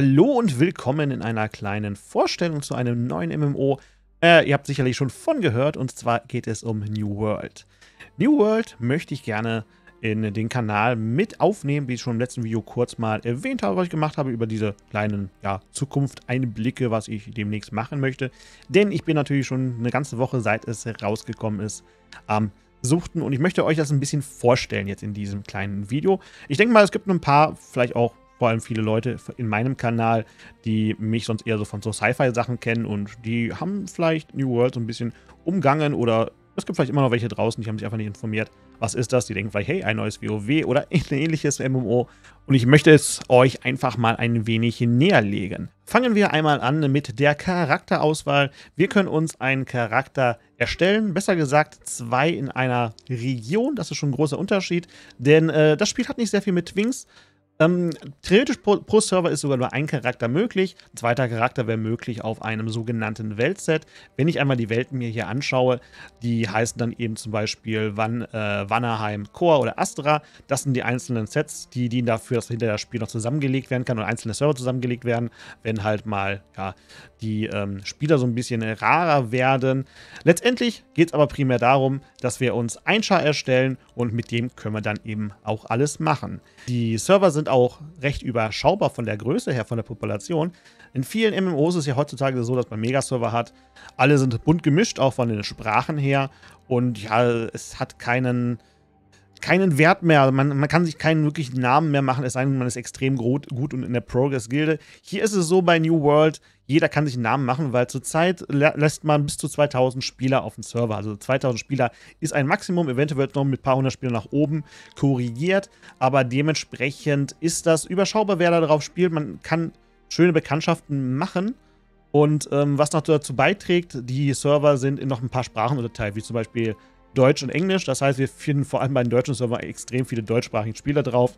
Hallo und willkommen in einer kleinen Vorstellung zu einem neuen MMO. Äh, ihr habt sicherlich schon von gehört und zwar geht es um New World. New World möchte ich gerne in den Kanal mit aufnehmen, wie ich schon im letzten Video kurz mal erwähnt habe, was ich gemacht habe über diese kleinen ja, Zukunft-Einblicke, was ich demnächst machen möchte. Denn ich bin natürlich schon eine ganze Woche, seit es rausgekommen ist, am Suchten und ich möchte euch das ein bisschen vorstellen jetzt in diesem kleinen Video. Ich denke mal, es gibt ein paar vielleicht auch vor allem viele Leute in meinem Kanal, die mich sonst eher so von so Sci-Fi-Sachen kennen und die haben vielleicht New World so ein bisschen umgangen oder es gibt vielleicht immer noch welche draußen, die haben sich einfach nicht informiert. Was ist das? Die denken vielleicht, hey, ein neues WoW oder ein ähnliches MMO. Und ich möchte es euch einfach mal ein wenig näher legen. Fangen wir einmal an mit der Charakterauswahl. Wir können uns einen Charakter erstellen, besser gesagt zwei in einer Region. Das ist schon ein großer Unterschied, denn äh, das Spiel hat nicht sehr viel mit Twinks. Ähm, theoretisch pro, pro, Server ist sogar nur ein Charakter möglich. Ein zweiter Charakter wäre möglich auf einem sogenannten Weltset. Wenn ich einmal die Welten mir hier anschaue, die heißen dann eben zum Beispiel Van, äh, Wannerheim Core oder Astra. Das sind die einzelnen Sets, die dienen dafür, dass hinter das Spiel noch zusammengelegt werden kann und einzelne Server zusammengelegt werden, wenn halt mal ja, die ähm, Spieler so ein bisschen rarer werden. Letztendlich geht es aber primär darum, dass wir uns ein Char erstellen und mit dem können wir dann eben auch alles machen. Die Server sind auch recht überschaubar von der Größe her, von der Population. In vielen MMOs ist es ja heutzutage so, dass man Megaserver hat. Alle sind bunt gemischt, auch von den Sprachen her. Und ja, es hat keinen keinen Wert mehr. Also man, man kann sich keinen wirklichen Namen mehr machen, es sei denn, man ist extrem gut, gut und in der Progress-Gilde. Hier ist es so bei New World, jeder kann sich einen Namen machen, weil zurzeit lässt man bis zu 2000 Spieler auf dem Server. Also 2000 Spieler ist ein Maximum, eventuell wird noch mit ein paar hundert Spielern nach oben korrigiert, aber dementsprechend ist das überschaubar, wer da drauf spielt. Man kann schöne Bekanntschaften machen. Und ähm, was noch dazu beiträgt, die Server sind in noch ein paar Sprachen unterteilt, wie zum Beispiel Deutsch und Englisch. Das heißt, wir finden vor allem bei den deutschen Servern extrem viele deutschsprachige Spieler drauf.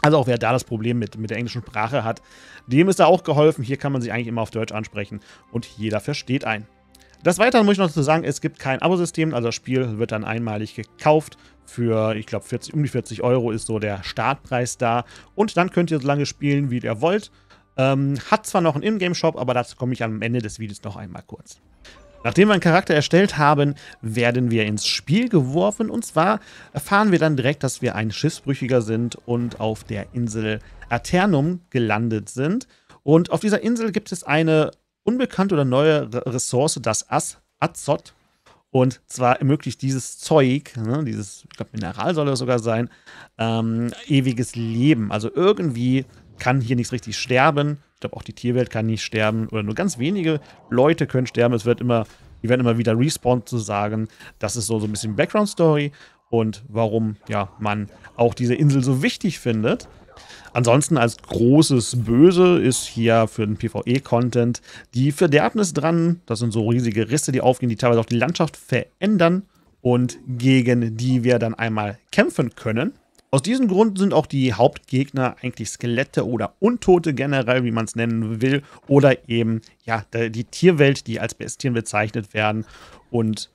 Also auch wer da das Problem mit, mit der englischen Sprache hat, dem ist da auch geholfen. Hier kann man sich eigentlich immer auf Deutsch ansprechen und jeder versteht einen. Des Weiteren muss ich noch dazu sagen, es gibt kein Abo-System, also das Spiel wird dann einmalig gekauft für, ich glaube, um die 40 Euro ist so der Startpreis da. Und dann könnt ihr so lange spielen, wie ihr wollt. Ähm, hat zwar noch einen Ingame-Shop, aber dazu komme ich am Ende des Videos noch einmal kurz. Nachdem wir einen Charakter erstellt haben, werden wir ins Spiel geworfen und zwar erfahren wir dann direkt, dass wir ein Schiffsbrüchiger sind und auf der Insel Aternum gelandet sind. Und auf dieser Insel gibt es eine unbekannte oder neue Ressource, das As Azot. Und zwar ermöglicht dieses Zeug, ne, dieses, ich glaube Mineral soll das sogar sein, ähm, ewiges Leben. Also irgendwie kann hier nichts richtig sterben glaube, auch die Tierwelt kann nicht sterben oder nur ganz wenige Leute können sterben. Es wird immer, die werden immer wieder respawned zu sagen. Das ist so, so ein bisschen Background-Story und warum ja man auch diese Insel so wichtig findet. Ansonsten als großes Böse ist hier für den PvE-Content die Verderbnis dran. Das sind so riesige Risse, die aufgehen, die teilweise auch die Landschaft verändern und gegen die wir dann einmal kämpfen können. Aus diesem Grund sind auch die Hauptgegner eigentlich Skelette oder Untote generell, wie man es nennen will, oder eben ja, die Tierwelt, die als Bestien bezeichnet werden und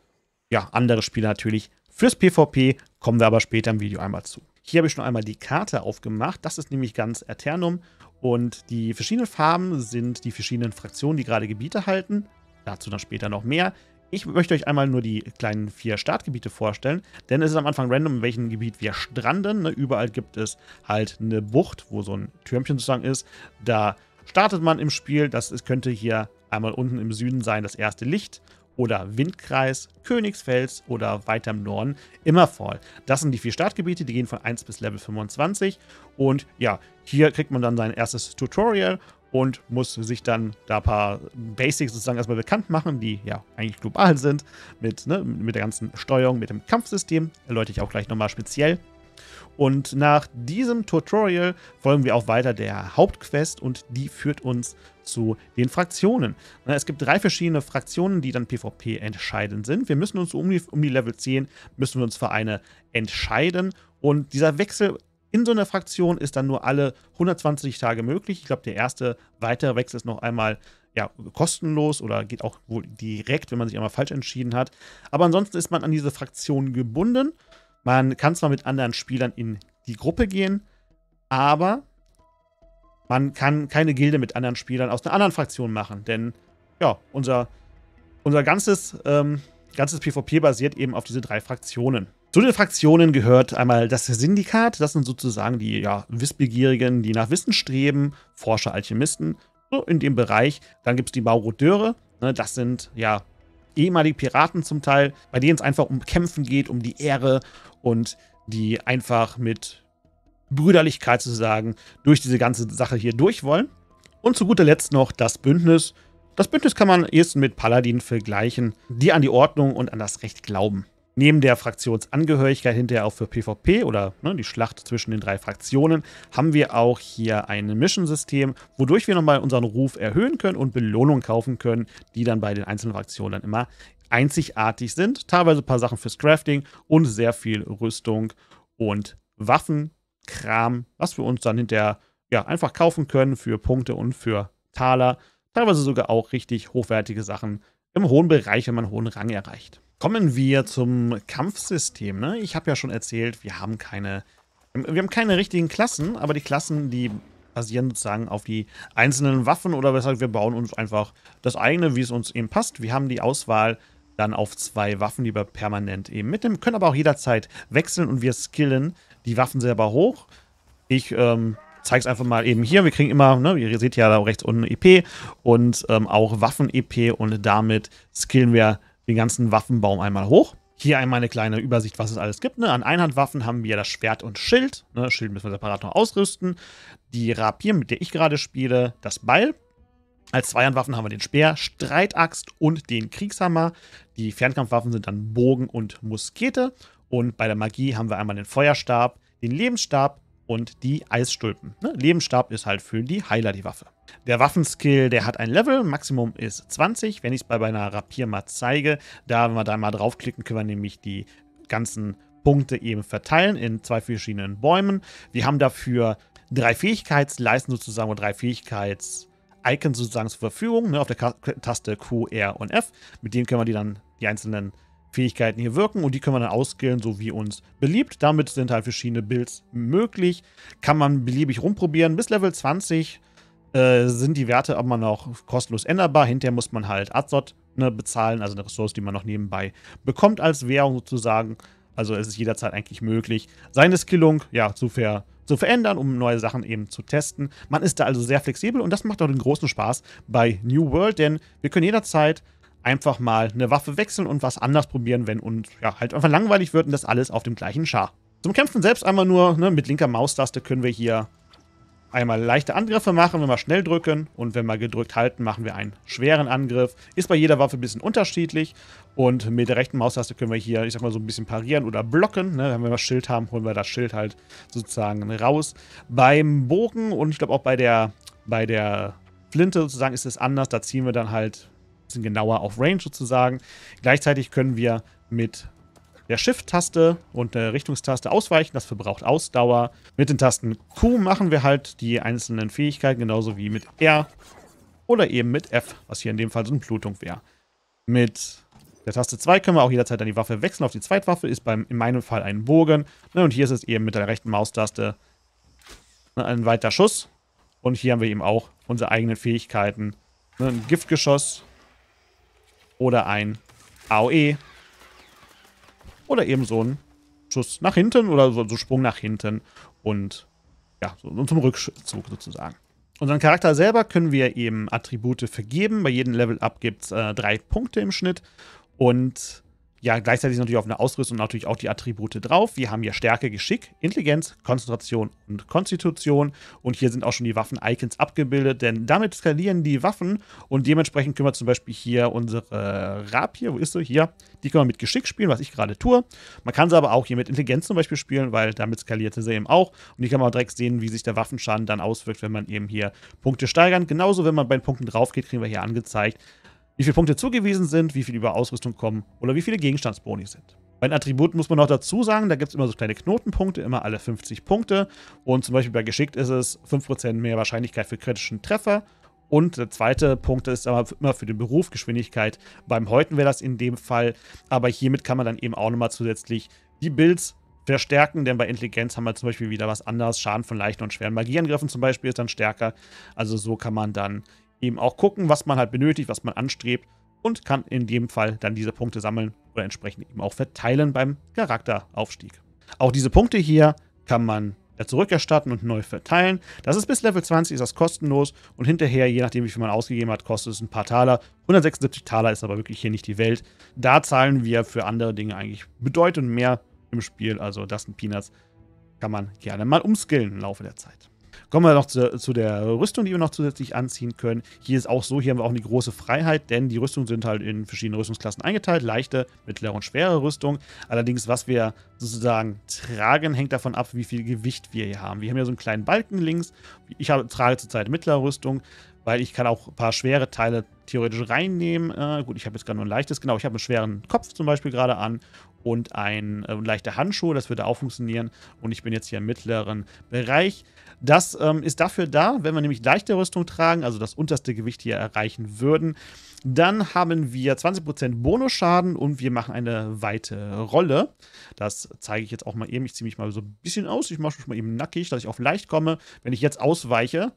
ja, andere Spiele natürlich. Fürs PvP kommen wir aber später im Video einmal zu. Hier habe ich schon einmal die Karte aufgemacht. Das ist nämlich ganz Eternum. Und die verschiedenen Farben sind die verschiedenen Fraktionen, die gerade Gebiete halten. Dazu dann später noch mehr. Ich möchte euch einmal nur die kleinen vier Startgebiete vorstellen, denn es ist am Anfang random, in welchem Gebiet wir stranden. Ne? Überall gibt es halt eine Bucht, wo so ein Türmchen sozusagen ist. Da startet man im Spiel. Das ist, könnte hier einmal unten im Süden sein, das erste Licht oder Windkreis, Königsfels oder weiter im Norden Immerfall. Das sind die vier Startgebiete, die gehen von 1 bis Level 25 und ja, hier kriegt man dann sein erstes Tutorial und muss sich dann da ein paar Basics sozusagen erstmal bekannt machen, die ja eigentlich global sind, mit, ne, mit der ganzen Steuerung, mit dem Kampfsystem. Erläutere ich auch gleich nochmal speziell. Und nach diesem Tutorial folgen wir auch weiter der Hauptquest und die führt uns zu den Fraktionen. Es gibt drei verschiedene Fraktionen, die dann PvP entscheidend sind. Wir müssen uns um die, um die Level 10, müssen wir uns für eine entscheiden und dieser Wechsel in so einer Fraktion ist dann nur alle 120 Tage möglich. Ich glaube, der erste weitere Wechsel ist noch einmal ja, kostenlos oder geht auch wohl direkt, wenn man sich einmal falsch entschieden hat. Aber ansonsten ist man an diese Fraktion gebunden. Man kann zwar mit anderen Spielern in die Gruppe gehen, aber man kann keine Gilde mit anderen Spielern aus einer anderen Fraktion machen, denn ja, unser, unser ganzes, ähm, ganzes PvP basiert eben auf diese drei Fraktionen. Zu den Fraktionen gehört einmal das Syndikat, das sind sozusagen die ja, Wissbegierigen, die nach Wissen streben, Forscher, Alchemisten, so in dem Bereich. Dann gibt es die Maurodeure, ne, das sind ja ehemalige Piraten zum Teil, bei denen es einfach um Kämpfen geht, um die Ehre und die einfach mit Brüderlichkeit sozusagen durch diese ganze Sache hier durch wollen. Und zu guter Letzt noch das Bündnis. Das Bündnis kann man erst mit Paladin vergleichen, die an die Ordnung und an das Recht glauben neben der Fraktionsangehörigkeit hinterher auch für PvP oder ne, die Schlacht zwischen den drei Fraktionen, haben wir auch hier ein Mission-System, wodurch wir nochmal unseren Ruf erhöhen können und Belohnungen kaufen können, die dann bei den einzelnen Fraktionen dann immer einzigartig sind. Teilweise ein paar Sachen fürs Crafting und sehr viel Rüstung und Waffenkram, was wir uns dann hinterher ja, einfach kaufen können für Punkte und für Taler. Teilweise sogar auch richtig hochwertige Sachen im hohen Bereich, wenn man einen hohen Rang erreicht. Kommen wir zum Kampfsystem. Ne? Ich habe ja schon erzählt, wir haben keine wir haben keine richtigen Klassen, aber die Klassen, die basieren sozusagen auf die einzelnen Waffen oder weshalb wir bauen uns einfach das eigene, wie es uns eben passt. Wir haben die Auswahl dann auf zwei Waffen, die wir permanent eben mitnehmen, können aber auch jederzeit wechseln und wir skillen die Waffen selber hoch. Ich ähm, zeige es einfach mal eben hier. Wir kriegen immer, ne, ihr seht ja da rechts unten EP und ähm, auch Waffen-EP und damit skillen wir den ganzen Waffenbaum einmal hoch. Hier einmal eine kleine Übersicht, was es alles gibt. Ne? An Einhandwaffen haben wir das Schwert und Schild. Ne? Schild müssen wir separat noch ausrüsten. Die Rapier, mit der ich gerade spiele, das Beil. Als Zweihandwaffen haben wir den Speer, Streitaxt und den Kriegshammer. Die Fernkampfwaffen sind dann Bogen und Muskete. Und bei der Magie haben wir einmal den Feuerstab, den Lebensstab und die Eisstulpen. Ne? Lebensstab ist halt für die Heiler die Waffe. Der Waffenskill, der hat ein Level, Maximum ist 20. Wenn ich es bei meiner Rapier mal zeige, da, wenn wir da mal draufklicken, können wir nämlich die ganzen Punkte eben verteilen in zwei verschiedenen Bäumen. Wir haben dafür drei Fähigkeitsleisten sozusagen und drei Fähigkeits- Icons sozusagen zur Verfügung, ne, auf der Taste Q, R und F. Mit denen können wir die dann die einzelnen Fähigkeiten hier wirken und die können wir dann ausskillen, so wie uns beliebt. Damit sind halt verschiedene Builds möglich. Kann man beliebig rumprobieren. Bis Level 20 äh, sind die Werte immer noch kostenlos änderbar. Hinterher muss man halt Azot ne, bezahlen, also eine Ressource, die man noch nebenbei bekommt als Währung sozusagen. Also es ist jederzeit eigentlich möglich, seine Skillung ja, zu, ver zu verändern, um neue Sachen eben zu testen. Man ist da also sehr flexibel und das macht auch den großen Spaß bei New World, denn wir können jederzeit einfach mal eine Waffe wechseln und was anders probieren, wenn uns ja, halt einfach langweilig wird und das alles auf dem gleichen Char. Zum Kämpfen selbst einmal nur, ne, mit linker Maustaste können wir hier einmal leichte Angriffe machen, wenn wir schnell drücken und wenn wir gedrückt halten, machen wir einen schweren Angriff. Ist bei jeder Waffe ein bisschen unterschiedlich und mit der rechten Maustaste können wir hier, ich sag mal, so ein bisschen parieren oder blocken. Ne? Wenn wir das Schild haben, holen wir das Schild halt sozusagen raus. Beim Bogen und ich glaube auch bei der, bei der Flinte sozusagen ist es anders. Da ziehen wir dann halt ein bisschen genauer auf Range sozusagen. Gleichzeitig können wir mit der Shift-Taste und der Richtungstaste ausweichen. Das verbraucht Ausdauer. Mit den Tasten Q machen wir halt die einzelnen Fähigkeiten, genauso wie mit R oder eben mit F, was hier in dem Fall so eine Blutung wäre. Mit der Taste 2 können wir auch jederzeit dann die Waffe wechseln auf die Zweitwaffe, ist beim, in meinem Fall ein Bogen. Ne, und hier ist es eben mit der rechten Maustaste ne, ein weiter Schuss. Und hier haben wir eben auch unsere eigenen Fähigkeiten. Ne, ein Giftgeschoss oder ein AOE oder eben so ein Schuss nach hinten oder so, so Sprung nach hinten und ja, so, so zum Rückzug sozusagen. Unseren Charakter selber können wir eben Attribute vergeben. Bei jedem Level-Up gibt es äh, drei Punkte im Schnitt. Und ja gleichzeitig natürlich auf eine Ausrüstung natürlich auch die Attribute drauf. Wir haben hier Stärke, Geschick, Intelligenz, Konzentration und Konstitution. Und hier sind auch schon die Waffen-Icons abgebildet, denn damit skalieren die Waffen und dementsprechend können wir zum Beispiel hier unsere Rapier, wo ist sie? Hier, die können wir mit Geschick spielen, was ich gerade tue. Man kann sie aber auch hier mit Intelligenz zum Beispiel spielen, weil damit skalierte sie eben auch. Und hier kann man auch direkt sehen, wie sich der Waffenschaden dann auswirkt, wenn man eben hier Punkte steigern. Genauso, wenn man bei den Punkten drauf geht, kriegen wir hier angezeigt, wie viele Punkte zugewiesen sind, wie viel über Ausrüstung kommen oder wie viele Gegenstandsboni sind. Bei den Attributen muss man noch dazu sagen, da gibt es immer so kleine Knotenpunkte, immer alle 50 Punkte. Und zum Beispiel bei Geschickt ist es 5% mehr Wahrscheinlichkeit für kritischen Treffer. Und der zweite Punkt ist aber immer für den Beruf Geschwindigkeit. Beim Häuten wäre das in dem Fall. Aber hiermit kann man dann eben auch nochmal zusätzlich die Builds verstärken, denn bei Intelligenz haben wir zum Beispiel wieder was anderes. Schaden von leichten und schweren Magieangriffen zum Beispiel ist dann stärker. Also so kann man dann eben auch gucken, was man halt benötigt, was man anstrebt und kann in dem Fall dann diese Punkte sammeln oder entsprechend eben auch verteilen beim Charakteraufstieg. Auch diese Punkte hier kann man zurückerstatten und neu verteilen. Das ist bis Level 20 ist das kostenlos und hinterher, je nachdem wie viel man ausgegeben hat, kostet es ein paar Taler. 176 Taler ist aber wirklich hier nicht die Welt. Da zahlen wir für andere Dinge eigentlich bedeutend mehr im Spiel, also das sind Peanuts. Kann man gerne mal umskillen im Laufe der Zeit. Kommen wir noch zu, zu, der Rüstung, die wir noch zusätzlich anziehen können. Hier ist auch so, hier haben wir auch eine große Freiheit, denn die Rüstungen sind halt in verschiedene Rüstungsklassen eingeteilt. Leichte, mittlere und schwere Rüstung. Allerdings, was wir sozusagen tragen, hängt davon ab, wie viel Gewicht wir hier haben. Wir haben ja so einen kleinen Balken links. Ich habe, trage zurzeit mittlere Rüstung weil ich kann auch ein paar schwere Teile theoretisch reinnehmen. Äh, gut, ich habe jetzt gerade nur ein leichtes, genau, ich habe einen schweren Kopf zum Beispiel gerade an und ein äh, leichter Handschuh. Das würde auch funktionieren. Und ich bin jetzt hier im mittleren Bereich. Das ähm, ist dafür da, wenn wir nämlich leichte Rüstung tragen, also das unterste Gewicht hier erreichen würden. Dann haben wir 20% Bonusschaden und wir machen eine weite Rolle. Das zeige ich jetzt auch mal eben. Ich ziehe mich mal so ein bisschen aus. Ich mache mich mal eben nackig, dass ich auf leicht komme. Wenn ich jetzt ausweiche,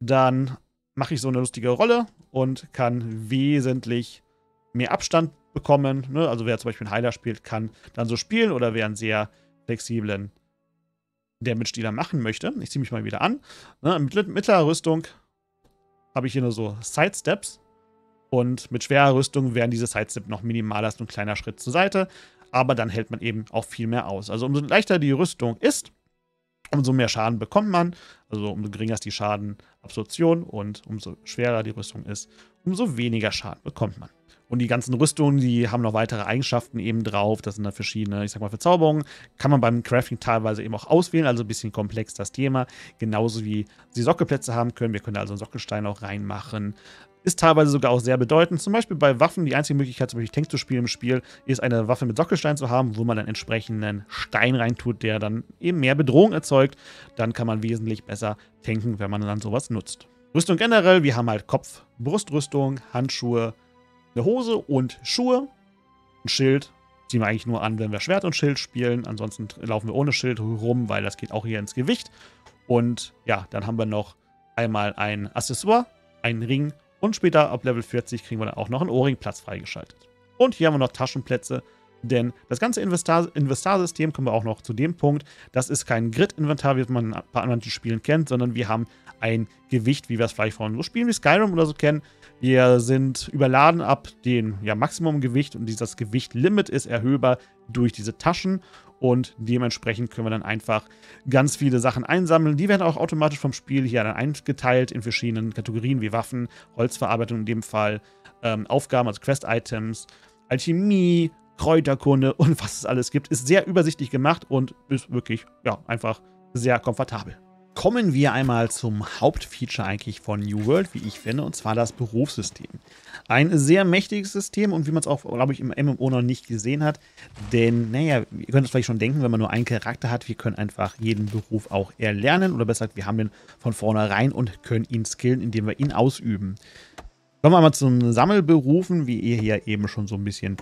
dann mache ich so eine lustige Rolle und kann wesentlich mehr Abstand bekommen. Ne? Also wer zum Beispiel einen Heiler spielt, kann dann so spielen oder wer einen sehr flexiblen Damage-Dealer machen möchte. Ich ziehe mich mal wieder an. Ne? Mit mittlerer Rüstung habe ich hier nur so Sidesteps. Und mit schwerer Rüstung werden diese Sidesteps noch minimaler, ist ein kleiner Schritt zur Seite. Aber dann hält man eben auch viel mehr aus. Also umso leichter die Rüstung ist, umso mehr Schaden bekommt man. Also umso geringer ist die Schadenabsorption und umso schwerer die Rüstung ist, umso weniger Schaden bekommt man. Und die ganzen Rüstungen, die haben noch weitere Eigenschaften eben drauf. Das sind dann verschiedene, ich sag mal, Verzauberungen. Kann man beim Crafting teilweise eben auch auswählen, also ein bisschen komplex das Thema. Genauso wie sie Sockelplätze haben können. Wir können also einen Sockelstein auch reinmachen ist teilweise sogar auch sehr bedeutend. Zum Beispiel bei Waffen, die einzige Möglichkeit, zum Beispiel Tank zu spielen im Spiel, ist eine Waffe mit Sockelstein zu haben, wo man dann entsprechenden Stein reintut, der dann eben mehr Bedrohung erzeugt. Dann kann man wesentlich besser tanken, wenn man dann sowas nutzt. Rüstung generell, wir haben halt Kopf, Brustrüstung, Handschuhe, eine Hose und Schuhe. Ein Schild ziehen wir eigentlich nur an, wenn wir Schwert und Schild spielen. Ansonsten laufen wir ohne Schild rum, weil das geht auch hier ins Gewicht. Und ja, dann haben wir noch einmal ein Accessoire, einen Ring und später ab Level 40 kriegen wir dann auch noch einen Ohrringplatz freigeschaltet. Und hier haben wir noch Taschenplätze, denn das ganze Investarsystem kommen wir auch noch zu dem Punkt, das ist kein Grid-Inventar, wie man ein paar anderen Spielen kennt, sondern wir haben ein Gewicht, wie wir es vielleicht von so Spielen wie Skyrim oder so kennen. Wir sind überladen ab dem ja, Maximumgewicht und dieses Gewichtlimit ist erhöhbar durch diese Taschen und dementsprechend können wir dann einfach ganz viele Sachen einsammeln. Die werden auch automatisch vom Spiel hier dann eingeteilt in verschiedenen Kategorien wie Waffen, Holzverarbeitung in dem Fall, ähm, Aufgaben, also Quest-Items, Alchemie, Kräuterkunde und was es alles gibt. Ist sehr übersichtlich gemacht und ist wirklich ja, einfach sehr komfortabel kommen wir einmal zum Hauptfeature eigentlich von New World, wie ich finde, und zwar das Berufssystem. Ein sehr mächtiges System und wie man es auch, glaube ich, im MMO noch nicht gesehen hat. Denn, naja, ihr könnt es vielleicht schon denken, wenn man nur einen Charakter hat, wir können einfach jeden Beruf auch erlernen. Oder besser gesagt, wir haben den von vornherein und können ihn skillen, indem wir ihn ausüben. Kommen wir mal zum Sammelberufen, wie ihr hier eben schon so ein bisschen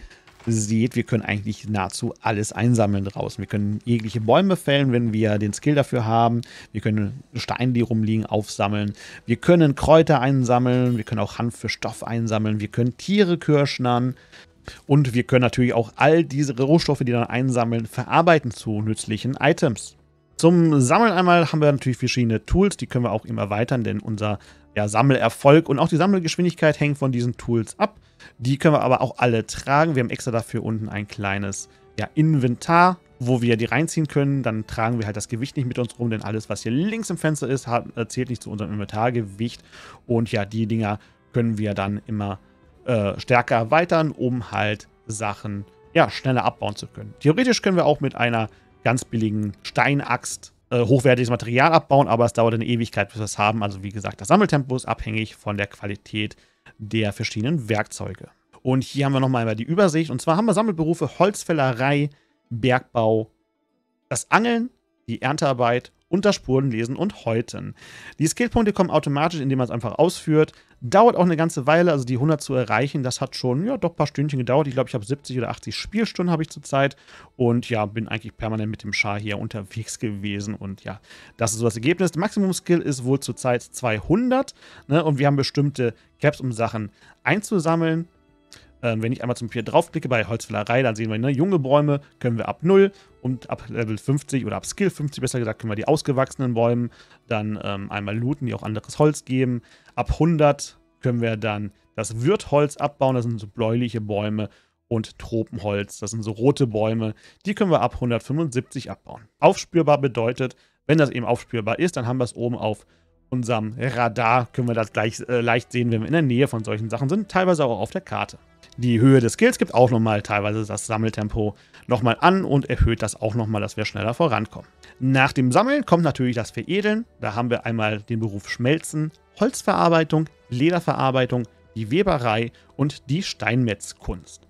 seht, wir können eigentlich nahezu alles einsammeln draußen. Wir können jegliche Bäume fällen, wenn wir den Skill dafür haben. Wir können Steine, die rumliegen, aufsammeln. Wir können Kräuter einsammeln. Wir können auch Hanf für Stoff einsammeln. Wir können Tiere kirschnern. Und wir können natürlich auch all diese Rohstoffe, die dann einsammeln, verarbeiten zu nützlichen Items. Zum Sammeln einmal haben wir natürlich verschiedene Tools, die können wir auch immer erweitern, denn unser ja, Sammelerfolg und auch die Sammelgeschwindigkeit hängen von diesen Tools ab. Die können wir aber auch alle tragen. Wir haben extra dafür unten ein kleines ja, Inventar, wo wir die reinziehen können. Dann tragen wir halt das Gewicht nicht mit uns rum, denn alles, was hier links im Fenster ist, hat, zählt nicht zu unserem Inventargewicht. Und ja, die Dinger können wir dann immer äh, stärker erweitern, um halt Sachen ja, schneller abbauen zu können. Theoretisch können wir auch mit einer ganz billigen Steinaxt äh, hochwertiges Material abbauen, aber es dauert eine Ewigkeit, bis wir es haben. Also wie gesagt, das Sammeltempo ist abhängig von der Qualität der verschiedenen Werkzeuge. Und hier haben wir nochmal die Übersicht. Und zwar haben wir Sammelberufe Holzfällerei, Bergbau, das Angeln, die Erntearbeit unter Spuren lesen und häuten. Die Skillpunkte kommen automatisch, indem man es einfach ausführt. Dauert auch eine ganze Weile, also die 100 zu erreichen, das hat schon ja, doch ein paar Stündchen gedauert. Ich glaube, ich habe 70 oder 80 Spielstunden habe ich zurzeit und ja, bin eigentlich permanent mit dem Schar hier unterwegs gewesen und ja, das ist so das Ergebnis. Maximum Skill ist wohl zurzeit 200 ne, und wir haben bestimmte Caps, um Sachen einzusammeln äh, wenn ich einmal zum Papier draufklicke bei Holzfällerei, dann sehen wir, ne, junge Bäume können wir ab 0 und ab Level 50 oder ab Skill 50 besser gesagt, können wir die ausgewachsenen Bäume dann ähm, einmal looten, die auch anderes Holz geben. Ab 100 können wir dann das Wirtholz abbauen, das sind so bläuliche Bäume und Tropenholz. Das sind so rote Bäume. Die können wir ab 175 abbauen. Aufspürbar bedeutet, wenn das eben aufspürbar ist, dann haben wir es oben auf unserem Radar. Können wir das gleich, äh, leicht sehen, wenn wir in der Nähe von solchen Sachen sind. Teilweise auch auf der Karte die Höhe des Skills gibt auch nochmal teilweise das Sammeltempo nochmal an und erhöht das auch nochmal, dass wir schneller vorankommen. Nach dem Sammeln kommt natürlich das Veredeln. Da haben wir einmal den Beruf Schmelzen, Holzverarbeitung, Lederverarbeitung, die Weberei und die Steinmetzkunst.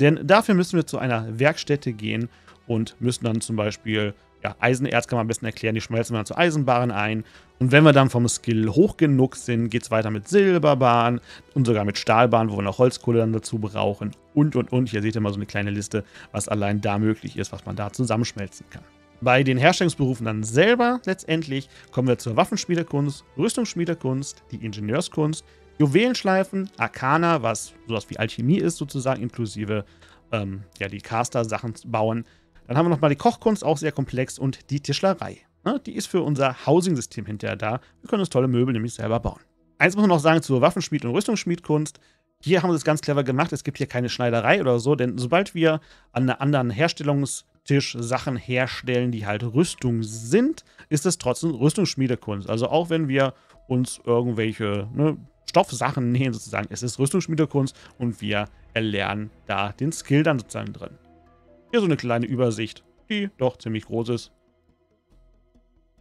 Denn dafür müssen wir zu einer Werkstätte gehen und müssen dann zum Beispiel ja, Eisenerz kann man am besten erklären. Die schmelzen wir dann zu Eisenbahnen ein. Und wenn wir dann vom Skill hoch genug sind, geht es weiter mit Silberbahn und sogar mit Stahlbahn, wo wir noch Holzkohle dann dazu brauchen. Und, und, und. Hier seht ihr mal so eine kleine Liste, was allein da möglich ist, was man da zusammenschmelzen kann. Bei den Herstellungsberufen dann selber letztendlich kommen wir zur Waffenschmiederkunst, Rüstungsschmiederkunst, die Ingenieurskunst, Juwelenschleifen, Arcana, was sowas wie Alchemie ist sozusagen, inklusive ähm, ja, die Caster-Sachen bauen, dann haben wir nochmal die Kochkunst, auch sehr komplex, und die Tischlerei. Ne, die ist für unser Housing-System hinterher da. Wir können uns tolle Möbel nämlich selber bauen. Eins muss man noch sagen zur Waffenschmied- und Rüstungsschmiedkunst. Hier haben sie es ganz clever gemacht. Es gibt hier keine Schneiderei oder so, denn sobald wir an einer anderen Herstellungstisch Sachen herstellen, die halt Rüstung sind, ist es trotzdem Rüstungsschmiedekunst. Also auch wenn wir uns irgendwelche ne, Stoffsachen nähen sozusagen, ist es Rüstungsschmiedekunst und wir erlernen da den Skill dann sozusagen drin. Hier so eine kleine Übersicht, die doch ziemlich groß ist.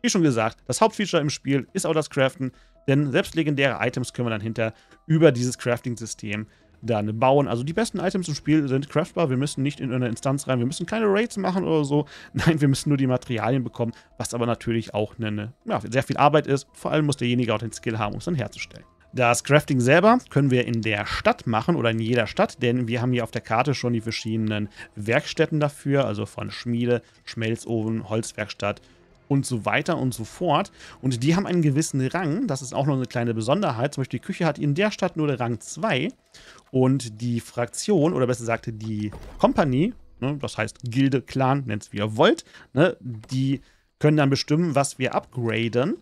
Wie schon gesagt, das Hauptfeature im Spiel ist auch das Craften, denn selbst legendäre Items können wir dann hinter über dieses Crafting-System dann bauen. Also die besten Items im Spiel sind craftbar. Wir müssen nicht in eine Instanz rein. Wir müssen keine Raids machen oder so. Nein, wir müssen nur die Materialien bekommen, was aber natürlich auch eine, ja, sehr viel Arbeit ist. Vor allem muss derjenige auch den Skill haben, um es dann herzustellen. Das Crafting selber können wir in der Stadt machen oder in jeder Stadt, denn wir haben hier auf der Karte schon die verschiedenen Werkstätten dafür, also von Schmiede, Schmelzofen, Holzwerkstatt, und so weiter und so fort. Und die haben einen gewissen Rang. Das ist auch noch eine kleine Besonderheit. Zum Beispiel die Küche hat in der Stadt nur den Rang 2. Und die Fraktion, oder besser gesagt die Kompanie, ne, das heißt Gilde, Clan, nennt es wie ihr wollt, ne, die können dann bestimmen, was wir upgraden.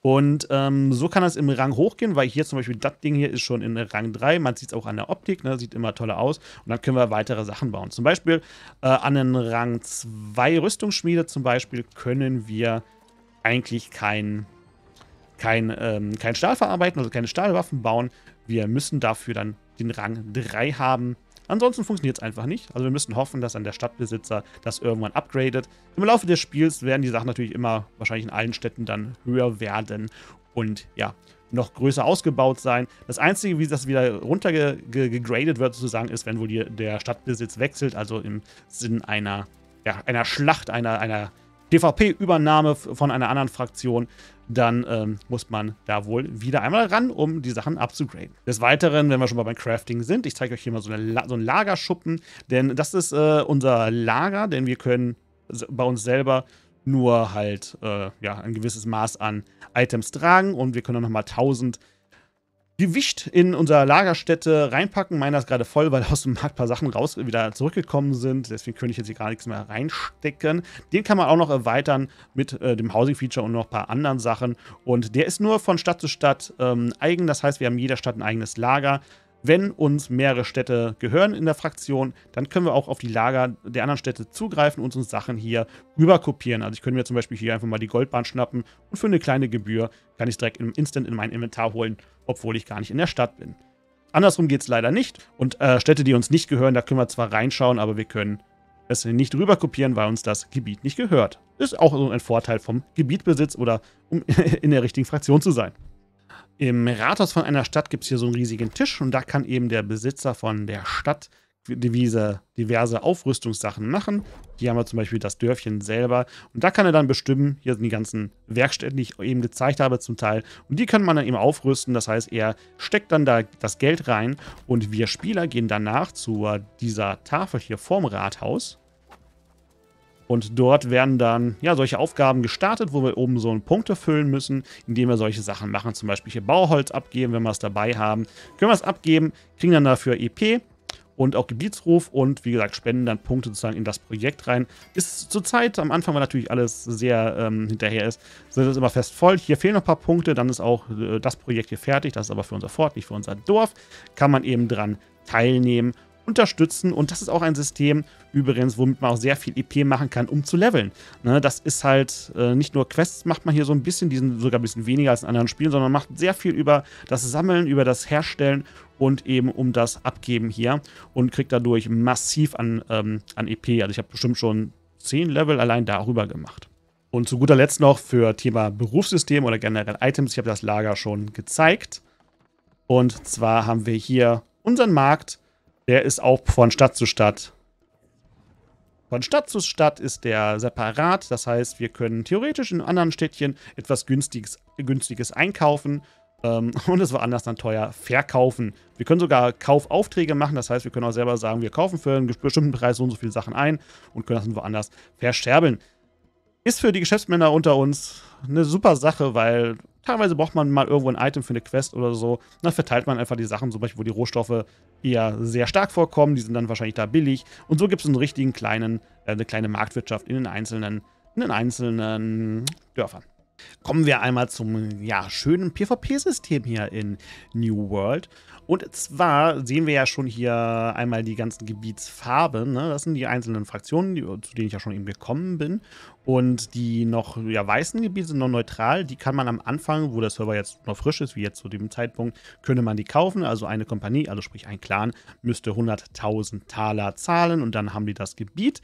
Und ähm, so kann das im Rang hochgehen, weil hier zum Beispiel das Ding hier ist schon in Rang 3. Man sieht es auch an der Optik, ne? sieht immer toller aus. Und dann können wir weitere Sachen bauen. Zum Beispiel äh, an den Rang 2 Rüstungsschmiede zum Beispiel können wir eigentlich kein, kein, ähm, kein Stahl verarbeiten, also keine Stahlwaffen bauen. Wir müssen dafür dann den Rang 3 haben. Ansonsten funktioniert es einfach nicht. Also wir müssen hoffen, dass dann der Stadtbesitzer das irgendwann upgradet. Im Laufe des Spiels werden die Sachen natürlich immer wahrscheinlich in allen Städten dann höher werden und ja, noch größer ausgebaut sein. Das Einzige, wie das wieder runtergegradet wird sozusagen, ist, wenn wohl die, der Stadtbesitz wechselt, also im Sinn einer, ja, einer Schlacht, einer, einer DVP-Übernahme von einer anderen Fraktion, dann ähm, muss man da wohl wieder einmal ran, um die Sachen abzugraden. Des Weiteren, wenn wir schon mal beim Crafting sind, ich zeige euch hier mal so, eine, so, einen Lagerschuppen, denn das ist äh, unser Lager, denn wir können bei uns selber nur halt äh, ja, ein gewisses Maß an Items tragen und wir können dann nochmal 1000 Gewicht in unserer Lagerstätte reinpacken. Meiner ist gerade voll, weil aus dem Markt ein paar Sachen raus wieder zurückgekommen sind. Deswegen könnte ich jetzt hier gar nichts mehr reinstecken. Den kann man auch noch erweitern mit äh, dem Housing-Feature und noch ein paar anderen Sachen. Und der ist nur von Stadt zu Stadt ähm, eigen. Das heißt, wir haben jeder Stadt ein eigenes Lager. Wenn uns mehrere Städte gehören in der Fraktion, dann können wir auch auf die Lager der anderen Städte zugreifen und uns Sachen hier rüberkopieren. Also ich könnte mir zum Beispiel hier einfach mal die Goldbahn schnappen und für eine kleine Gebühr kann ich es direkt im Instant in mein Inventar holen, obwohl ich gar nicht in der Stadt bin. Andersrum geht es leider nicht und äh, Städte, die uns nicht gehören, da können wir zwar reinschauen, aber wir können es nicht rüberkopieren, weil uns das Gebiet nicht gehört. Ist auch so ein Vorteil vom Gebietbesitz oder um in der richtigen Fraktion zu sein. Im Rathaus von einer Stadt gibt es hier so einen riesigen Tisch und da kann eben der Besitzer von der Stadt diverse, diverse Aufrüstungssachen machen. Hier haben wir zum Beispiel das Dörfchen selber. Und da kann er dann bestimmen, hier sind die ganzen Werkstätten, die ich eben gezeigt habe zum Teil. Und die kann man dann eben aufrüsten. Das heißt, er steckt dann da das Geld rein und wir Spieler gehen danach zu dieser Tafel hier vorm Rathaus. Und dort werden dann ja solche Aufgaben gestartet, wo wir oben so Punkte füllen müssen, indem wir solche Sachen machen. Zum Beispiel hier Bauholz abgeben, wenn wir es dabei haben. Können wir es abgeben, kriegen dann dafür EP und auch Gebietsruf und wie gesagt spenden dann Punkte sozusagen in das Projekt rein. Ist zurzeit am Anfang, weil natürlich alles sehr ähm, hinterher ist, sind es immer fest voll. Hier fehlen noch ein paar Punkte, dann ist auch äh, das Projekt hier fertig. Das ist aber für unser Fort, nicht für unser Dorf. Kann man eben dran teilnehmen unterstützen. Und das ist auch ein System, übrigens, womit man auch sehr viel EP machen kann, um zu leveln. Ne, das ist halt äh, nicht nur Quests, macht man hier so ein bisschen, die sind sogar ein bisschen weniger als in anderen Spielen, sondern macht sehr viel über das Sammeln, über das Herstellen und eben um das Abgeben hier und kriegt dadurch massiv an, ähm, an EP. Also ich habe bestimmt schon 10 Level allein darüber gemacht. Und zu guter Letzt noch für Thema Berufssystem oder generell Items. Ich habe das Lager schon gezeigt. Und zwar haben wir hier unseren Markt, der ist auch von Stadt zu Stadt. Von Stadt zu Stadt ist der separat. Das heißt, wir können theoretisch in anderen Städtchen etwas Günstiges, Günstiges einkaufen ähm, und es woanders dann teuer verkaufen. Wir können sogar Kaufaufträge machen. Das heißt, wir können auch selber sagen, wir kaufen für einen bestimmten Preis so und so viele Sachen ein und können das dann woanders verscherbeln. Ist für die Geschäftsmänner unter uns eine super Sache, weil Teilweise braucht man mal irgendwo ein Item für eine Quest oder so. Dann verteilt man einfach die Sachen, zum Beispiel, wo die Rohstoffe eher sehr stark vorkommen. Die sind dann wahrscheinlich da billig. Und so gibt es einen richtigen kleinen, äh, eine kleine Marktwirtschaft in den einzelnen, in den einzelnen Dörfern. Kommen wir einmal zum ja, schönen PvP-System hier in New World. Und zwar sehen wir ja schon hier einmal die ganzen Gebietsfarben. Ne? Das sind die einzelnen Fraktionen, die, zu denen ich ja schon eben gekommen bin. Und die noch ja, weißen Gebiete sind noch neutral. Die kann man am Anfang, wo der Server jetzt noch frisch ist, wie jetzt zu dem Zeitpunkt, könnte man die kaufen. Also eine Kompanie, also sprich ein Clan, müsste 100.000 Taler zahlen und dann haben die das Gebiet.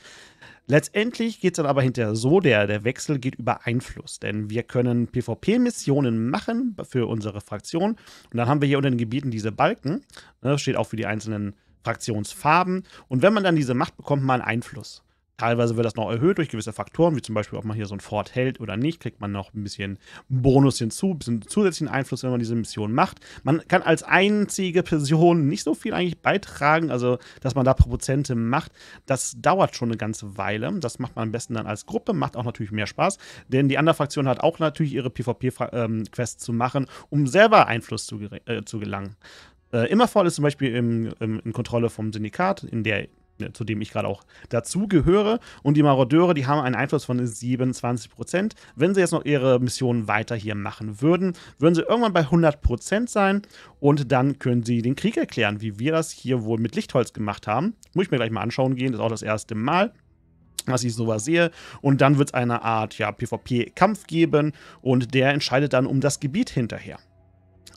Letztendlich geht es dann aber hinterher so, der, der Wechsel geht über Einfluss, denn wir können PvP-Missionen machen für unsere Fraktion und dann haben wir hier unter den Gebieten diese Balken, ne, steht auch für die einzelnen Fraktionsfarben und wenn man dann diese Macht bekommt, man Einfluss. Teilweise wird das noch erhöht durch gewisse Faktoren, wie zum Beispiel, ob man hier so ein Fort hält oder nicht, kriegt man noch ein bisschen Bonus hinzu, ein bisschen zusätzlichen Einfluss, wenn man diese Mission macht. Man kann als einzige Person nicht so viel eigentlich beitragen, also dass man da Prozente macht. Das dauert schon eine ganze Weile. Das macht man am besten dann als Gruppe, macht auch natürlich mehr Spaß, denn die andere Fraktion hat auch natürlich ihre PvP-Quests ähm, zu machen, um selber Einfluss zu, äh, zu gelangen. Äh, Immerfall ist zum Beispiel im, im, in Kontrolle vom Syndikat, in der Ne, zu dem ich gerade auch dazu gehöre. Und die Marodeure, die haben einen Einfluss von 27 Wenn sie jetzt noch ihre Missionen weiter hier machen würden, würden sie irgendwann bei 100 sein. Und dann können sie den Krieg erklären, wie wir das hier wohl mit Lichtholz gemacht haben. Muss ich mir gleich mal anschauen gehen. Das ist auch das erste Mal dass ich sowas sehe. Und dann wird es eine Art ja, PvP-Kampf geben und der entscheidet dann um das Gebiet hinterher.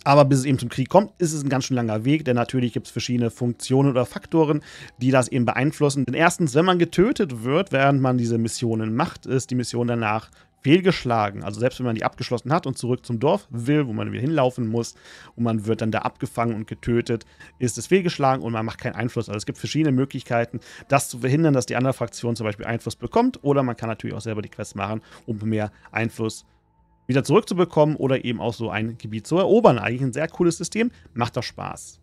Aber bis es eben zum Krieg kommt, ist es ein ganz schön langer Weg, denn natürlich gibt es verschiedene Funktionen oder Faktoren, die das eben beeinflussen. Denn erstens, wenn man getötet wird, während man diese Missionen macht, ist die Mission danach fehlgeschlagen. Also selbst wenn man die abgeschlossen hat und zurück zum Dorf will, wo man wieder hinlaufen muss und man wird dann da abgefangen und getötet, ist es fehlgeschlagen und man macht keinen Einfluss. Also es gibt verschiedene Möglichkeiten, das zu verhindern, dass die andere Fraktion zum Beispiel Einfluss bekommt oder man kann natürlich auch selber die Quest machen, um mehr Einfluss zu wieder zurückzubekommen oder eben auch so ein Gebiet zu erobern. Eigentlich ein sehr cooles System, macht doch Spaß.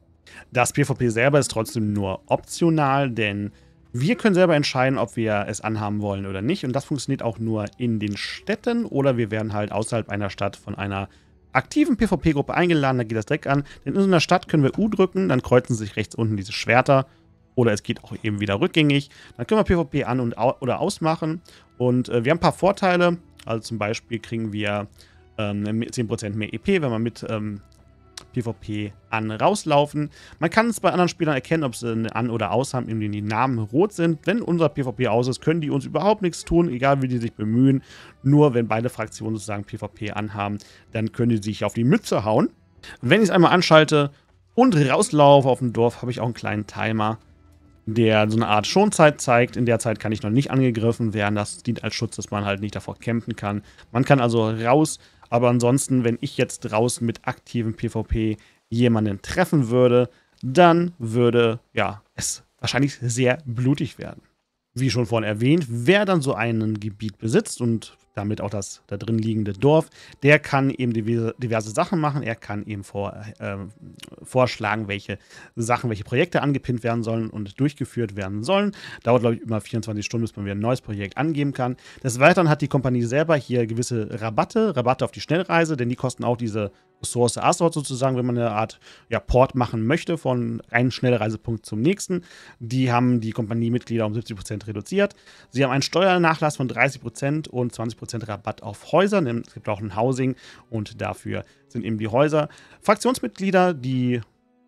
Das PvP selber ist trotzdem nur optional, denn wir können selber entscheiden, ob wir es anhaben wollen oder nicht. Und das funktioniert auch nur in den Städten oder wir werden halt außerhalb einer Stadt von einer aktiven PvP-Gruppe eingeladen. Da geht das direkt an. Denn in so einer Stadt können wir U drücken, dann kreuzen sich rechts unten diese Schwerter oder es geht auch eben wieder rückgängig. Dann können wir PvP an- und au oder ausmachen und äh, wir haben ein paar Vorteile. Also zum Beispiel kriegen wir ähm, 10% ne, mehr EP, wenn wir mit ähm, PvP an rauslaufen. Man kann es bei anderen Spielern erkennen, ob sie an oder aus haben, indem die Namen rot sind. Wenn unser PvP aus ist, können die uns überhaupt nichts tun, egal wie die sich bemühen. Nur wenn beide Fraktionen sozusagen PvP anhaben, dann können die sich auf die Mütze hauen. Wenn ich es einmal anschalte und rauslaufe auf dem Dorf, habe ich auch einen kleinen Timer, der so eine Art Schonzeit zeigt. In der Zeit kann ich noch nicht angegriffen werden. Das dient als Schutz, dass man halt nicht davor campen kann. Man kann also raus, aber ansonsten, wenn ich jetzt draußen mit aktivem PvP jemanden treffen würde, dann würde ja es wahrscheinlich sehr blutig werden. Wie schon vorhin erwähnt, wer dann so ein Gebiet besitzt und damit auch das da drin liegende Dorf, der kann eben diverse, diverse Sachen machen. Er kann eben vor, äh, vorschlagen, welche Sachen, welche Projekte angepinnt werden sollen und durchgeführt werden sollen. Dauert, glaube ich, immer 24 Stunden, bis man wieder ein neues Projekt angeben kann. Des Weiteren hat die Kompanie selber hier gewisse Rabatte, Rabatte auf die Schnellreise, denn die kosten auch diese Source Assort sozusagen, wenn man eine Art ja, Port machen möchte von einem Schnellreisepunkt zum nächsten. Die haben die Kompaniemitglieder um 70 reduziert. Sie haben einen Steuernachlass von 30 und 20 Rabatt auf Häuser. Es gibt auch ein Housing und dafür sind eben die Häuser. Fraktionsmitglieder, die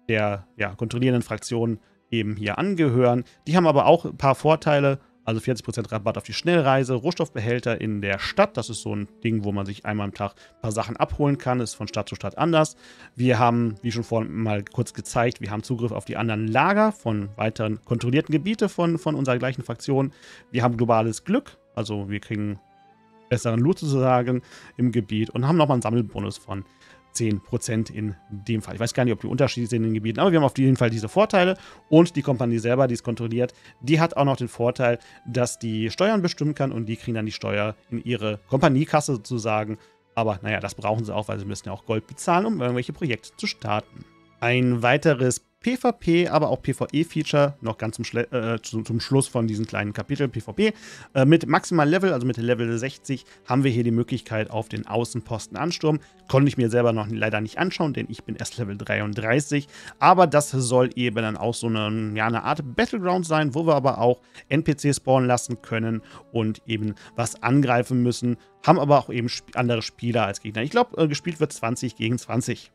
der ja, kontrollierenden Fraktion eben hier angehören. Die haben aber auch ein paar Vorteile. Also 40% Rabatt auf die Schnellreise, Rohstoffbehälter in der Stadt. Das ist so ein Ding, wo man sich einmal am Tag ein paar Sachen abholen kann. Ist von Stadt zu Stadt anders. Wir haben, wie schon vorhin mal kurz gezeigt, wir haben Zugriff auf die anderen Lager von weiteren kontrollierten Gebieten von, von unserer gleichen Fraktion. Wir haben globales Glück. Also wir kriegen besseren Loot sozusagen im Gebiet und haben nochmal einen Sammelbonus von 10% in dem Fall. Ich weiß gar nicht, ob die Unterschiede sind in den Gebieten, aber wir haben auf jeden Fall diese Vorteile und die Kompanie selber, die es kontrolliert, die hat auch noch den Vorteil, dass die Steuern bestimmen kann und die kriegen dann die Steuer in ihre Kompaniekasse sozusagen. Aber naja, das brauchen sie auch, weil sie müssen ja auch Gold bezahlen, um irgendwelche Projekte zu starten. Ein weiteres PvP, aber auch PvE-Feature, noch ganz zum, Schle äh, zum, zum, Schluss von diesem kleinen Kapitel PvP. Äh, mit maximal Level, also mit Level 60, haben wir hier die Möglichkeit auf den Außenposten ansturm. Konnte ich mir selber noch leider nicht anschauen, denn ich bin erst Level 33. Aber das soll eben dann auch so eine, ja, eine Art Battleground sein, wo wir aber auch NPCs spawnen lassen können und eben was angreifen müssen. Haben aber auch eben andere Spieler als Gegner. Ich glaube, äh, gespielt wird 20 gegen 20.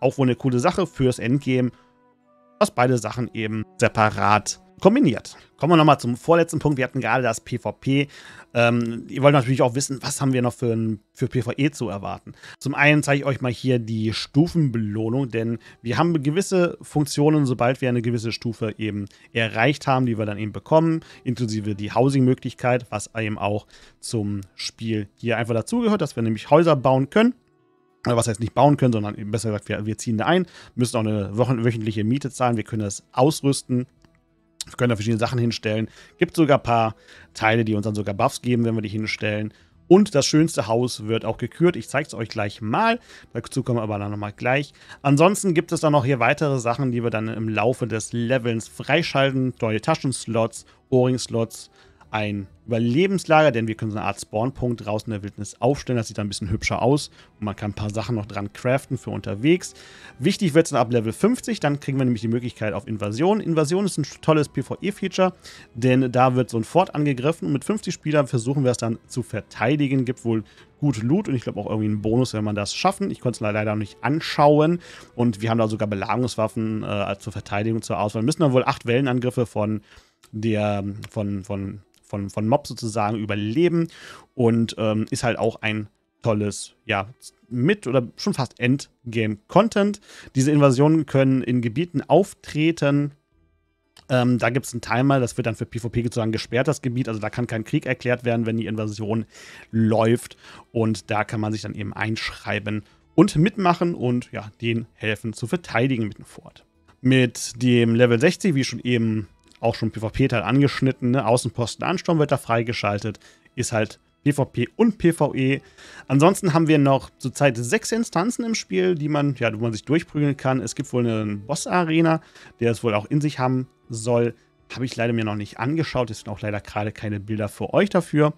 Auch wohl eine coole Sache fürs Endgame was beide Sachen eben separat kombiniert. Kommen wir nochmal zum vorletzten Punkt. Wir hatten gerade das PvP. Ähm, ihr wollt natürlich auch wissen, was haben wir noch für, ein, für PvE zu erwarten. Zum einen zeige ich euch mal hier die Stufenbelohnung, denn wir haben gewisse Funktionen, sobald wir eine gewisse Stufe eben erreicht haben, die wir dann eben bekommen, inklusive die Housing-Möglichkeit, was eben auch zum Spiel hier einfach dazugehört, dass wir nämlich Häuser bauen können. Äh, was heißt nicht bauen können, sondern besser gesagt, wir, wir ziehen da ein, müssen auch eine wochen, wöchentliche Miete zahlen, wir können das ausrüsten, wir können da verschiedene Sachen hinstellen. Gibt sogar ein paar Teile, die uns dann sogar Buffs geben, wenn wir die hinstellen. Und das schönste Haus wird auch gekürt. Ich zeige es euch gleich mal. Dazu kommen wir aber dann nochmal gleich. Ansonsten gibt es dann noch hier weitere Sachen, die wir dann im Laufe des Levels freischalten. Neue Taschenslots, Ohrringslots, ein Überlebenslager, denn wir können so eine Art Spawnpunkt draußen in der Wildnis aufstellen. Das sieht dann ein bisschen hübscher aus und man kann ein paar Sachen noch dran craften für unterwegs. Wichtig wird es dann ab Level 50, dann kriegen wir nämlich die Möglichkeit auf Invasion. Invasion ist ein tolles PvE-Feature, denn da wird so ein Fort angegriffen und mit 50 Spielern versuchen wir es dann zu verteidigen. Gibt wohl gut Loot und ich glaube auch irgendwie einen Bonus, wenn man das schaffen. Ich konnte es leider noch nicht anschauen und wir haben da sogar Belagungswaffen äh, zur Verteidigung zur Auswahl. Wir müssen dann wohl acht Wellenangriffe von der von, von von, von Mob sozusagen überleben und ähm, ist halt auch ein tolles, ja, mit oder schon fast Endgame-Content. Diese Invasionen können in Gebieten auftreten, ähm, da gibt es einen Timer, das wird dann für PvP sozusagen gesperrt, das Gebiet. Also da kann kein Krieg erklärt werden, wenn die Invasion läuft. Und da kann man sich dann eben einschreiben und mitmachen und ja, denen helfen zu verteidigen mit dem Fort. Mit dem Level 60, wie schon eben auch schon PvP-Teil angeschnitten. Ne? Außenposten Ansturm wird da freigeschaltet. Ist halt PvP und PvE. Ansonsten haben wir noch zurzeit sechs Instanzen im Spiel, die man, ja, wo man sich durchprügeln kann. Es gibt wohl eine Boss-Arena, der es wohl auch in sich haben soll. Habe ich leider mir noch nicht angeschaut, Es sind auch leider gerade keine Bilder für euch dafür.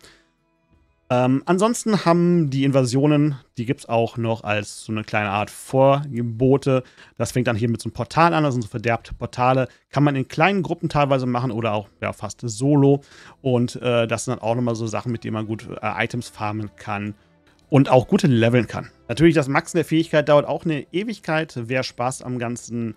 Ähm, ansonsten haben die Invasionen, die gibt es auch noch als so eine kleine Art Vorgebote. Das fängt dann hier mit so einem Portal an, das also sind so verderbte Portale. Kann man in kleinen Gruppen teilweise machen oder auch ja, fast solo. Und äh, das sind dann auch nochmal so Sachen, mit denen man gut äh, Items farmen kann und auch gute leveln kann. Natürlich, das Maxen der Fähigkeit dauert auch eine Ewigkeit. Wer Spaß am ganzen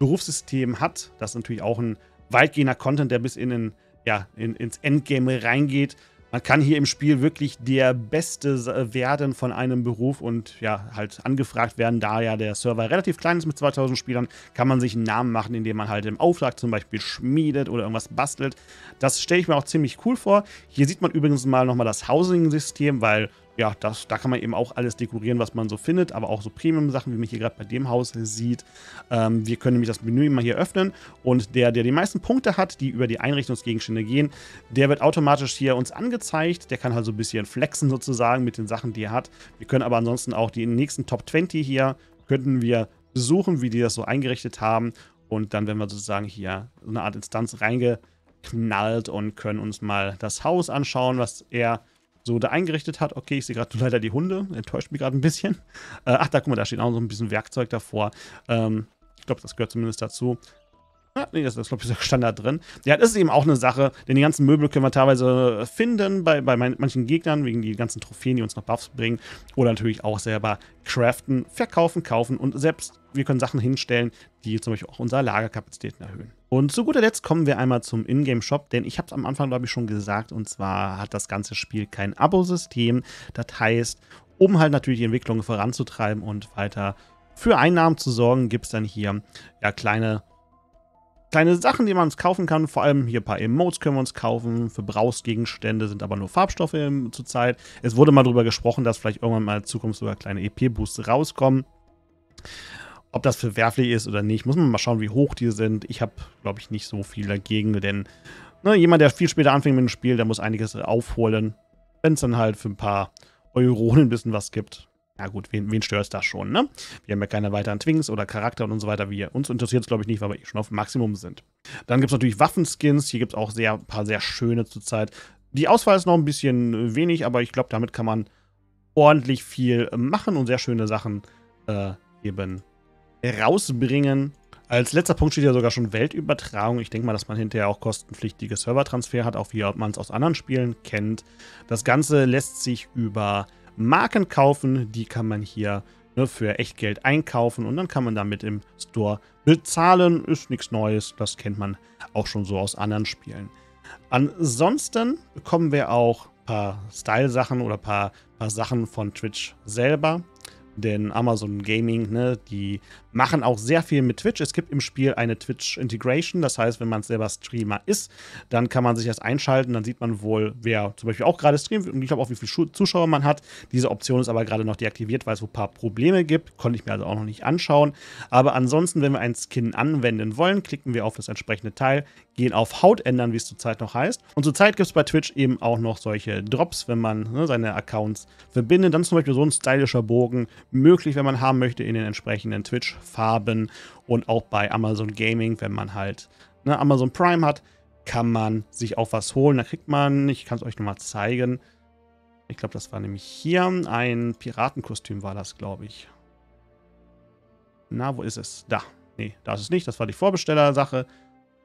Berufssystem hat, das ist natürlich auch ein weitgehender Content, der bis in den, ja, in, ins Endgame reingeht man kann hier im Spiel wirklich der Beste werden von einem Beruf und ja, halt angefragt werden. Da ja der Server relativ klein ist mit 2000 Spielern, kann man sich einen Namen machen, indem man halt im Auftrag zum Beispiel schmiedet oder irgendwas bastelt. Das stelle ich mir auch ziemlich cool vor. Hier sieht man übrigens mal nochmal das Housing-System, weil ja, das, da kann man eben auch alles dekorieren, was man so findet, aber auch so Premium-Sachen, wie man hier gerade bei dem Haus sieht. Ähm, wir können nämlich das Menü immer hier öffnen und der, der die meisten Punkte hat, die über die Einrichtungsgegenstände gehen, der wird automatisch hier uns angezeigt. Der kann halt so ein bisschen flexen sozusagen mit den Sachen, die er hat. Wir können aber ansonsten auch die nächsten Top 20 hier, könnten wir besuchen, wie die das so eingerichtet haben. Und dann werden wir sozusagen hier so eine Art Instanz reingeknallt und können uns mal das Haus anschauen, was er so da eingerichtet hat. Okay, ich sehe gerade leider die Hunde, enttäuscht mich gerade ein bisschen. Äh, ach, da guck mal, da steht auch so ein bisschen Werkzeug davor. Ähm, ich glaube, das gehört zumindest dazu. nee, das, ist, glaube ich, ist Standard drin. Ja, das ist eben auch eine Sache, denn die ganzen Möbel können wir teilweise äh, finden bei, bei manchen Gegnern, wegen die ganzen Trophäen, die uns noch Buffs bringen. Oder natürlich auch selber craften, verkaufen, kaufen und selbst wir können Sachen hinstellen, die zum Beispiel auch unsere Lagerkapazitäten erhöhen. Und zu guter Letzt kommen wir einmal zum Ingame-Shop, denn ich habe es am Anfang, glaube ich, schon gesagt, und zwar hat das ganze Spiel kein Abo-System. Das heißt, um halt natürlich die Entwicklung voranzutreiben und weiter für Einnahmen zu sorgen, gibt es dann hier ja kleine kleine Sachen, die man uns kaufen kann. Vor allem hier ein paar Emotes können wir uns kaufen. Verbrauchsgegenstände sind aber nur Farbstoffe zurzeit. Es wurde mal darüber gesprochen, dass vielleicht irgendwann mal in Zukunft sogar kleine EP-Boosts rauskommen. Ob das verwerflich ist oder nicht, muss man mal schauen, wie hoch die sind. Ich habe, glaube ich, nicht so viel dagegen, denn ne, jemand, der viel später anfängt mit dem Spiel, der muss einiges aufholen. Wenn es dann halt für ein paar Euronen ein bisschen was gibt, ja gut, wen, wen stört da schon, ne? Wir haben ja keine weiteren Twings oder Charakter und so weiter. Wir, uns interessiert es, glaube ich, nicht, weil wir eh schon auf Maximum sind. Dann gibt es natürlich Waffenskins. Hier gibt es auch sehr, ein paar sehr schöne zurzeit. Die Auswahl ist noch ein bisschen äh, wenig, aber ich glaube, damit kann man ordentlich viel machen und sehr schöne Sachen äh, eben rausbringen. Als letzter Punkt steht ja sogar schon Weltübertragung. Ich denke mal, dass man hinterher auch kostenpflichtige Servertransfer hat, auch wie man es aus anderen Spielen kennt. Das Ganze lässt sich über Marken kaufen. Die kann man hier ne, für Echtgeld einkaufen und dann kann man damit im Store bezahlen. Ist nichts Neues, das kennt man auch schon so aus anderen Spielen. Ansonsten bekommen wir auch ein paar Style-Sachen oder ein paar, paar Sachen von Twitch selber. Denn Amazon Gaming, ne, die machen auch sehr viel mit Twitch. Es gibt im Spiel eine Twitch-Integration. Das heißt, wenn man selber Streamer ist, dann kann man sich das einschalten. Dann sieht man wohl, wer zum Beispiel auch gerade streamt und ich glaube auch, wie viele Zuschauer man hat. Diese Option ist aber gerade noch deaktiviert, weil es so ein paar Probleme gibt. Konnte ich mir also auch noch nicht anschauen. Aber ansonsten, wenn wir einen Skin anwenden wollen, klicken wir auf das entsprechende Teil, gehen auf Haut ändern, wie es zurzeit noch heißt. Und zurzeit gibt es bei Twitch eben auch noch solche Drops, wenn man ne, seine Accounts verbindet. Dann ist zum Beispiel so ein stylischer Bogen möglich, wenn man haben möchte, in den entsprechenden Twitch Farben und auch bei Amazon Gaming, wenn man halt ne, Amazon Prime hat, kann man sich auch was holen. Da kriegt man, ich kann es euch nochmal zeigen, ich glaube, das war nämlich hier ein Piratenkostüm war das, glaube ich. Na, wo ist es? Da. Nee, da ist es nicht. Das war die Vorbestellersache.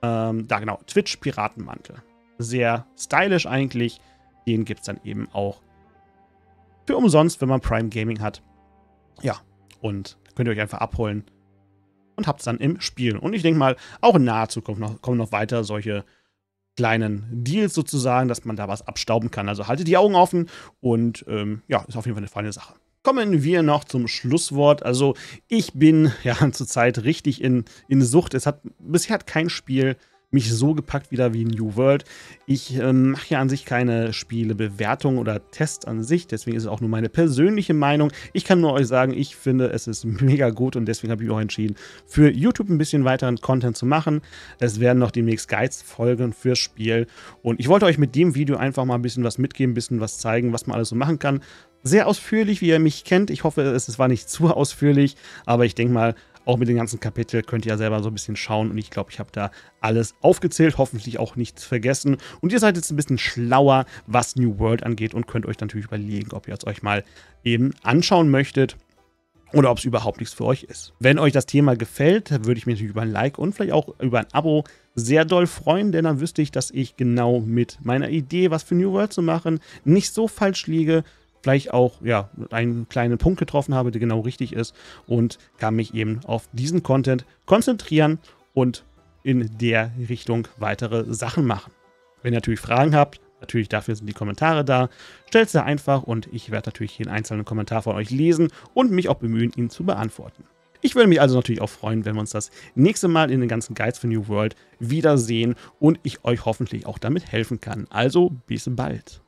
Ähm, da genau. Twitch Piratenmantel. Sehr stylisch eigentlich. Den gibt es dann eben auch für umsonst, wenn man Prime Gaming hat. Ja, und könnt ihr euch einfach abholen und habt es dann im Spiel. Und ich denke mal, auch in naher Zukunft noch, kommen noch weiter solche kleinen Deals sozusagen, dass man da was abstauben kann. Also haltet die Augen offen und ähm, ja, ist auf jeden Fall eine feine Sache. Kommen wir noch zum Schlusswort. Also ich bin ja zurzeit richtig in, in Sucht. Es hat bisher hat kein Spiel mich so gepackt wieder wie New World. Ich ähm, mache ja an sich keine Spielebewertung oder Tests an sich, deswegen ist es auch nur meine persönliche Meinung. Ich kann nur euch sagen, ich finde, es ist mega gut und deswegen habe ich auch entschieden, für YouTube ein bisschen weiteren Content zu machen. Es werden noch demnächst Guides folgen fürs Spiel und ich wollte euch mit dem Video einfach mal ein bisschen was mitgeben, ein bisschen was zeigen, was man alles so machen kann sehr ausführlich, wie ihr mich kennt. Ich hoffe, es war nicht zu ausführlich, aber ich denke mal, auch mit den ganzen Kapiteln könnt ihr ja selber so ein bisschen schauen. Und ich glaube, ich habe da alles aufgezählt, hoffentlich auch nichts vergessen. Und ihr seid jetzt ein bisschen schlauer, was New World angeht und könnt euch natürlich überlegen, ob ihr es euch mal eben anschauen möchtet oder ob es überhaupt nichts für euch ist. Wenn euch das Thema gefällt, würde ich mich natürlich über ein Like und vielleicht auch über ein Abo sehr doll freuen, denn dann wüsste ich, dass ich genau mit meiner Idee, was für New World zu machen, nicht so falsch liege vielleicht auch ja, einen kleinen Punkt getroffen habe, der genau richtig ist und kann mich eben auf diesen Content konzentrieren und in der Richtung weitere Sachen machen. Wenn ihr natürlich Fragen habt, natürlich dafür sind die Kommentare da, stellt sie einfach und ich werde natürlich jeden einzelnen Kommentar von euch lesen und mich auch bemühen, ihn zu beantworten. Ich würde mich also natürlich auch freuen, wenn wir uns das nächste Mal in den ganzen Guides for New World wiedersehen und ich euch hoffentlich auch damit helfen kann. Also bis bald.